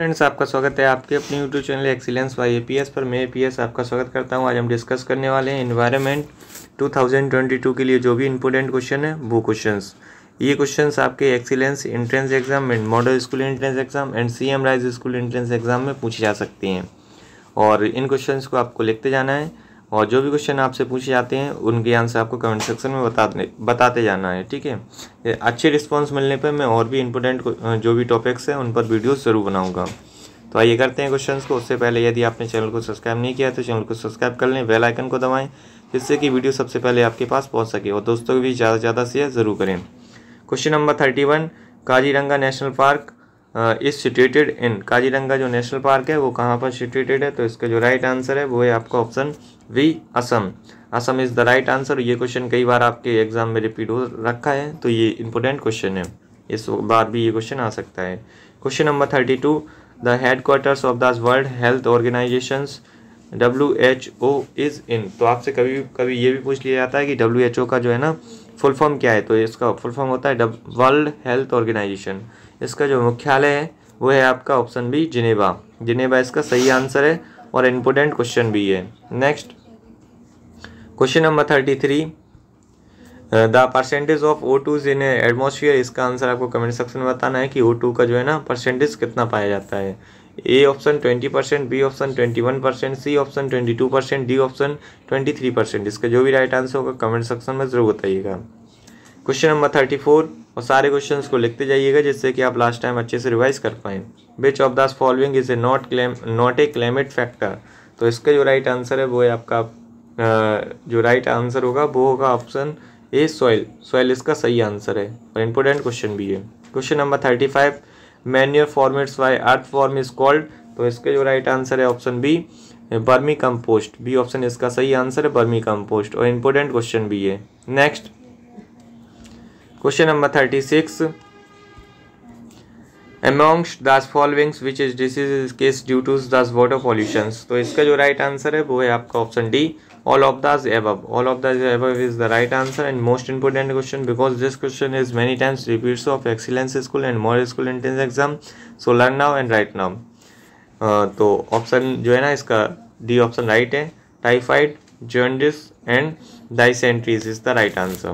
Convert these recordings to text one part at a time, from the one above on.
friends आपका स्वागत है आपके अपने YouTube channel Excellence Y S पर मैं एस आपका स्वागत करता हूं आज हम डिस्कस करने वाले हैं इन्वायरमेंट 2022 के लिए जो भी इम्पोर्टेंट क्वेश्चन है वो क्वेश्चंस ये क्वेश्चंस आपके Excellence entrance exam and model school entrance exam and C M rise school entrance exam में पूछे जा सकते हैं और इन क्वेश्चन को आपको लिखते जाना है और जो भी क्वेश्चन आपसे पूछे जाते हैं उनके आंसर आपको कमेंट सेक्शन में बताने बताते जाना है ठीक है अच्छे रिस्पॉन्स मिलने पर मैं और भी इंपोर्टेंट जो भी टॉपिक्स हैं उन पर वीडियो ज़रूर बनाऊँगा तो आइए करते हैं क्वेश्चंस को उससे पहले यदि आपने चैनल को सब्सक्राइब नहीं किया तो चैनल को सब्सक्राइब कर लें बेलाइकन को दबाएँ जिससे कि वीडियो सबसे पहले आपके पास पहुँच सके और दोस्तों को भी ज़्यादा से ज़्यादा शेयर ज़रूर करें question number thirty one Kaziranga national park is situated in Kaziranga जो नेशनल पार्क है वो कहाँ पर सिचुएटेड है तो इसका जो राइट आंसर है वो है आपका option B Assam Assam is the right answer ये क्वेश्चन कई बार आपके एग्जाम में रिपीट हो रखा है तो ये इंपॉर्टेंट क्वेश्चन है इस बार भी ये क्वेश्चन आ सकता है question number thirty two the headquarters of the world health organization W H O is in तो आपसे कभी कभी ये भी पूछ लिया जाता है कि डब्ल्यू एच ओ का जो है ना फुल फॉर्म क्या है तो इसका फुल फॉर्म होता है वर्ल्ड हेल्थ ऑर्गेनाइजेशन इसका जो मुख्यालय है वो है आपका ऑप्शन बी जिनेवा जिनेवा इसका सही आंसर है और इम्पोर्टेंट क्वेश्चन भी है next question number thirty three the percentage of O twos in atmosphere इसका आंसर आपको कमेंट सेक्शन में बताना है कि ओ टू का जो है ना परसेंटेज कितना पाया जाता है A option twenty percent B option twenty one percent C option twenty two percent D option twenty three percent इसका जो भी राइट आंसर होगा कमेंट सेक्शन में जरूर बताइएगा क्वेश्चन नंबर थर्टी फोर और सारे क्वेश्चंस को लिखते जाइएगा जिससे कि आप लास्ट टाइम अच्छे से रिवाइज कर पाएँ which of these following is a not claim not a climate factor तो इसका जो राइट आंसर है वो है आपका जो राइट आंसर होगा वो होगा ऑप्शन ए सॉइल सॉइल इसका सही आंसर है और इम्पोर्टेंट क्वेश्चन भी है question number thirty five manure formats by earthworm is called तो इसके जो राइट आंसर है option B vermicompost B option इसका सही आंसर है बर्मी कंपोस्ट और इंपॉर्टेंट क्वेश्चन भी है next question number thirty six amongst these followings which is disease cause due to this water pollution तो इसका जो राइट right आंसर है वो है आपका option D all of these above all of these above is the right answer and most important question because this question is many times repeats of Excellence school and model school entrance exam so learn now and right now तो option जो है ना इसका D option right है typhoid jaundice and dysenteries is the right answer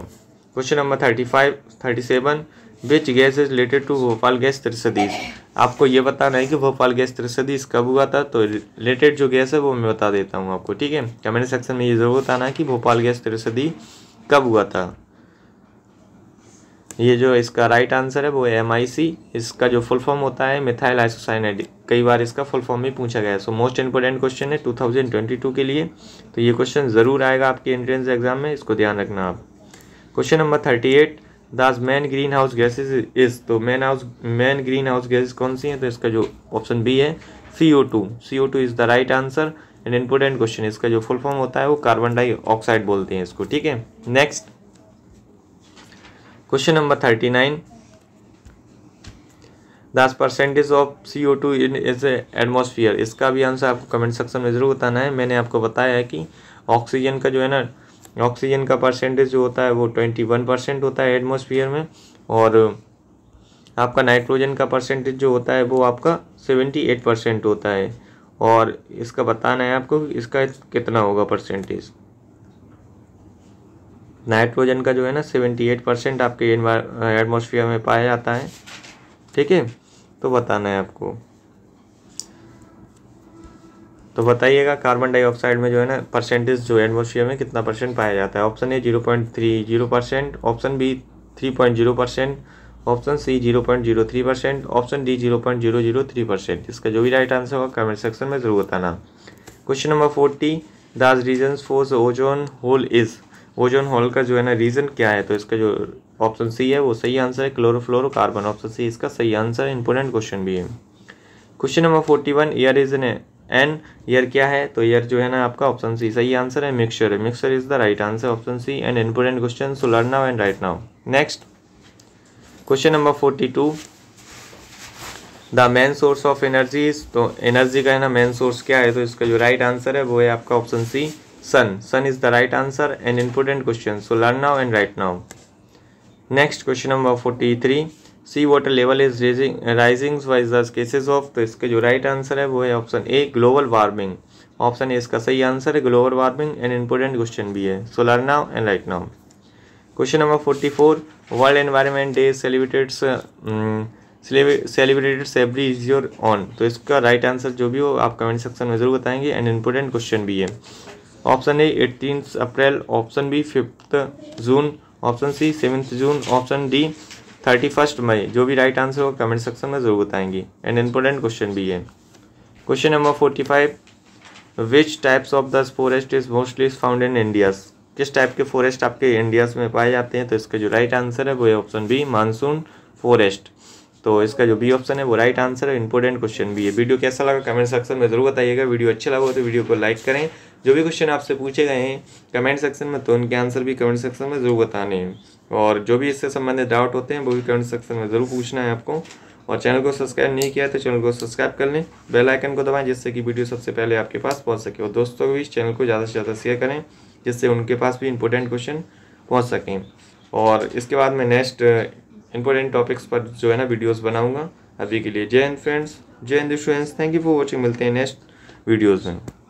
question number thirty five thirty seven which gas is related to Bhopal gas त्रिसदी आपको ये बताना है कि भोपाल गैस त्रिसदीस कब हुआ था तो रिलेटेड जो गैस है वो मैं बता देता हूँ आपको ठीक है कमेंट सेक्शन में ये जरूर बताना है कि भोपाल गैस त्रिसदी कब हुआ था ये जो इसका राइट आंसर है वो एम आई सी इसका जो फुल फॉर्म होता है मिथाइल आइसोसाइनाइड कई बार इसका फुल फॉर्म भी पूछा गया है सो मोस्ट इंपॉर्टेंट क्वेश्चन है 2022 के लिए तो ये क्वेश्चन ज़रूर आएगा आपके एंट्रेंस एग्जाम में इसको ध्यान रखना आप question number thirty eight these main greenhouse gases is तो main house main greenhouse gases कौन सी हैं तो इसका जो ऑप्शन बी है C O two C O two is the right answer and important question इसका जो फुल फॉर्म होता है वो कार्बन डाइऑक्साइड बोलते हैं इसको ठीक है next question number thirty nine this percentage of C O two in is atmosphere इसका भी आंसर आपको कमेंट सेक्शन में ज़रूर बताना है मैंने आपको बताया है कि ऑक्सीजन का जो है ना ऑक्सीजन का परसेंटेज जो होता है वो ट्वेंटी वन परसेंट होता है एटमोसफियर में और आपका नाइट्रोजन का परसेंटेज जो होता है वो आपका सेवेंटी एट परसेंट होता है और इसका बताना है आपको इसका कितना होगा परसेंटेज नाइट्रोजन का जो है ना सेवेंटी एट परसेंट आपके एटमोसफियर में पाया जाता है ठीक है तो बताना है आपको तो बताइएगा कार्बन डाइऑक्साइड में जो है ना परसेंटेज जो एटमोसफियर में कितना परसेंट पाया जाता है option A zero point three zero percent option B three point zero percent option C zero point zero three percent option D zero point zero zero three percent इसका जो भी right answer होगा comment section में ज़रूर बताना question number forty these reason for ozone hole is ozone hole का जो है ना रीज़न क्या है तो इसका जो ऑप्शन सी है वो सही आंसर है क्लोरोफ्लोरो कार्बन ऑप्शन सी इसका सही आंसर है इंपोर्टेंट क्वेश्चन भी है question number forty one air is an and air क्या है तो ईयर जो है ना आपका ऑप्शन सी सही आंसर है मिक्सचर है mixture is the right answer option C and important question so learn now and right now next question number forty two the main source of energy तो एनर्जी का है ना मेन सोर्स क्या है तो इसका जो राइट right आंसर है वो है आपका option C sun sun is the right answer and important question so learn now and right now next question number forty three sea water level is raising rising wise this cases of तो इसके जो right right answer है वो है option A global warming option A इसका सही answer है global warming and important question भी है so learn now and right now question number forty four world environment day celebrated celebrated every is your on तो इसका right right answer जो भी हो आप कमेंट सेक्शन में ज़रूर बताएंगे एंड इम्पोर्टेंट क्वेश्चन भी है option A eighteen April option B fifth June option C seventh June option D thirty first May जो भी राइट आंसर हो कमेंट सेक्शन में ज़रूर बताएंगी एंड इंपॉर्टेंट क्वेश्चन भी है question number forty five which types of the forest is mostly found in India's किस टाइप के फॉरेस्ट आपके इंडियाज में पाए जाते हैं तो इसका जो राइट आंसर है वो है ऑप्शन बी मानसून फॉरेस्ट तो इसका जो बी ऑप्शन है वो राइट आंसर है इंपॉर्टेंट क्वेश्चन भी है वीडियो कैसा लगा कमेंट सेक्शन में जरूर बताइएगा वीडियो अच्छा लगा तो वीडियो को लाइक करें जो भी क्वेश्चन आपसे पूछे गए हैं कमेंट सेक्शन में तो उनके आंसर भी कमेंट सेक्शन में जरूर बताने हैं और जो भी इससे संबंधित डाउट होते हैं वो भी कमेंट सेक्शन में ज़रूर पूछना है आपको और चैनल को सब्सक्राइब नहीं किया तो चैनल को सब्सक्राइब कर लें बेल आइकन को दबाएं जिससे कि वीडियो सबसे पहले आपके पास पहुंच सके और दोस्तों को भी इस चैनल को ज़्यादा से ज़्यादा शेयर करें जिससे उनके पास भी इंपॉर्टेंट क्वेश्चन पहुँच सकें और इसके बाद मैं नेक्स्ट इंपॉर्टेंट टॉपिक्स पर जो है ना वीडियोज़ बनाऊँगा अभी के लिए जय हिंद फ्रेंड्स जय Hind students thank you for watching मिलते हैं नेक्स्ट वीडियोज़ में